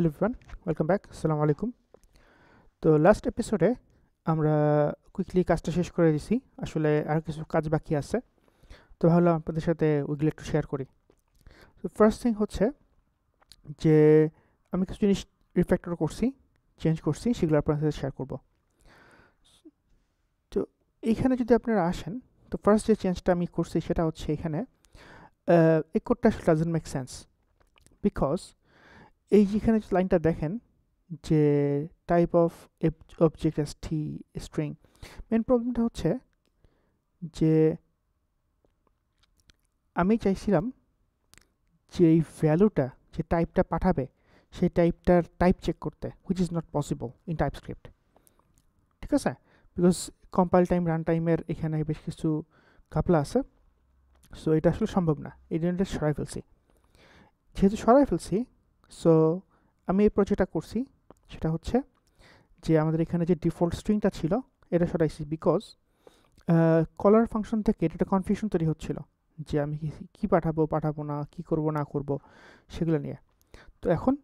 hello Fran welcome back সালাম আলাইকুম তো লাস্ট এপিসোডে আমরা কুইকলি কাজটা শেষ করে দিছি আসলে আর কিছু কাজ বাকি আছে তো ভাবলাম আপনাদের সাথে ওইগুলো একটু শেয়ার করি তো ফার্স্ট থিং হচ্ছে যে আমি কিছু জিনিস রিফ্যাক্টর করছি চেঞ্জ করছি সেগুলো আপনাদের সাথে শেয়ার করব তো এইখানে যদি আপনারা আসেন তো ফার্স্ট যে চেঞ্জটা আমি করছি সেটা হচ্ছে এখানে এই কোডটা আসলে ডাজেন্ট মেক সেন্স বিকজ এই যেখানে লাইনটা দেখেন যে type of object as T string main প্রবলেমটা হচ্ছে যে আমি চাইছিলাম যে এই ভ্যালুটা যে টাইপটা পাঠাবে সেই টাইপটার টাইপ চেক করতে which is not possible in TypeScript ঠিক আছে বিকজ কম্পাইল টাইম রান টাইমের এখানে বেশ কিছু ঘাপলা আছে সো এটা আসলে সম্ভব না এই জন্য এটা সরাই ফেলছি যেহেতু সরাই ফেলছি সো আমি এরপর যেটা করছি সেটা হচ্ছে যে আমাদের এখানে যে ডিফল্ট স্ট্রিংটা ছিল এটা সরাইছি বিকজ কলার ফাংশন থেকে এটা কনফিউশন তৈরি হচ্ছিল যে আমি কি পাঠাবো পাঠাবো না কি করব না করব সেগুলো নিয়ে তো এখন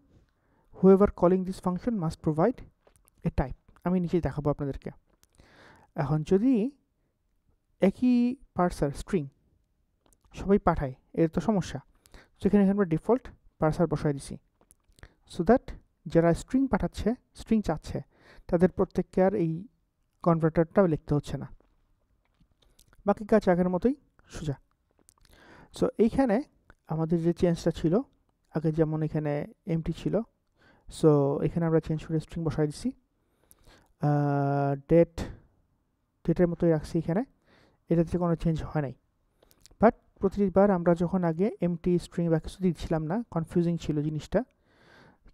whoever calling this function must provide a type আমি নিজেই দেখাবো আপনাদেরকে এখন যদি একই পার্সার স্ট্রিং সবাই পাঠায় এর তো সমস্যা সেখানে আমরা ডিফল্ট পার্সার বসায় দিছি সো দ্যাট যারা স্ট্রিং পাঠাচ্ছে স্ট্রিং চাচ্ছে তাদের প্রত্যেককে আর এই কনভার্টারটা লিখতে হচ্ছে না বাকি কাজ আগের মতোই সোজা সো এইখানে আমাদের যে চেঞ্জটা ছিল আগে যেমন এখানে এমটি ছিল সো এখানে আমরা চেঞ্জ করে স্ট্রিং বসাই দিছি ডেট ডেটের মতোই রাখছি এখানে এটাতে কোনো চেঞ্জ হয় নাই বাট প্রতিবার আমরা যখন আগে এমটি স্ট্রিং বা কিছু দিচ্ছিলাম না কনফিউজিং ছিল জিনিসটা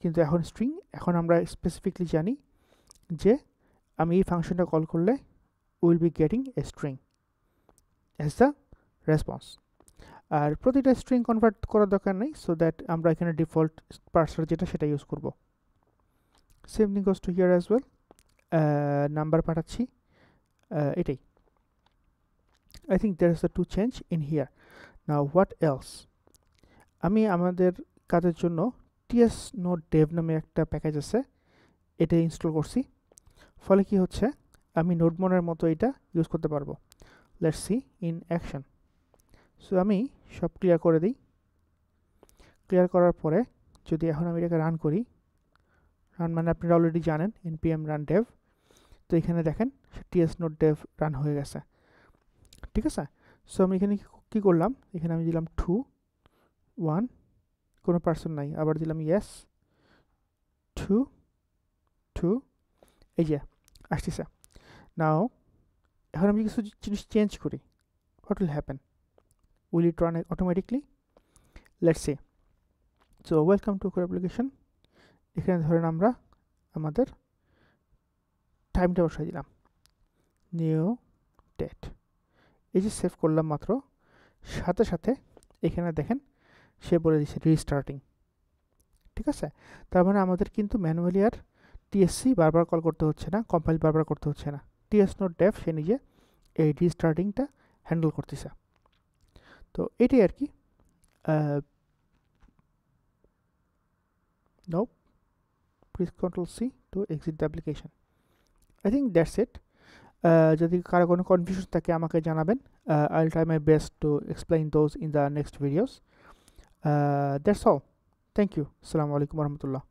কিন্তু এখন স্ট্রিং এখন আমরা স্পেসিফিকলি জানি যে আমি এই ফাংশনটা কল করলে will be getting a string as the response আর প্রতিটা স্ট্রিং কনভার্ট করার দরকার নেই সো দ্যাট আমরা এখানে ডিফল্ট পার্সার যেটা সেটা ইউজ করব same thing goes to here as well number পাঠাচ্ছি এটাই I think there is the to change in here না হোয়াট এলস আমি আমাদের কাজের জন্য টিএস নোট ডেভ নামে একটা প্যাকেজ আছে এটা ইনস্টল করছি ফলে কি হচ্ছে আমি নোটমোনের মতো এটা ইউজ করতে পারবো let's see in action so আমি সব ক্লিয়ার করে দিই ক্লিয়ার করার পরে যদি এখন আমি এটাকে রান করি রান মানে আপনারা অলরেডি জানেন এনপিএম রান ডেভ তো এখানে দেখেন টিএস নোট ডেভ রান হয়ে গেছে ঠিক আছে সো আমি এখানে কী করলাম এখানে আমি দিলাম টু ওয়ান কোনো পার্সন নাই আবার দিলাম ইয়েস টু টু এই যে আসতেছে নাও এখন আমি কিছু জিনিস চেঞ্জ করি what will happen will it run automatically let's say so welcome to core application এখানে ধরেন আমরা আমাদের টাইমটা বসাই দিলাম নিউ ডেট এই যে সেভ করলাম মাত্র সাথে সাথে এখানে দেখেন সে বলে দিচ্ছে রিস্টার্টিং ঠিক আছে তার মানে আমাদের কিন্তু ম্যানুয়ালি আর টিএসসি বারবার কল করতে হচ্ছে না কম্পাইল বারবার করতে হচ্ছে না টিএস নোট ডেফ সে নিজে এই রিস্টার্টিংটা হ্যান্ডেল করতেছে তো এটাই আর কি no please control C to exit the application I think that's it যদি কারো কোনো কনফিউশন থাকে আমাকে জানাবেন I will try my best to explain those in the next videos uh, that's all thank you assalamu alaikum warahmatullah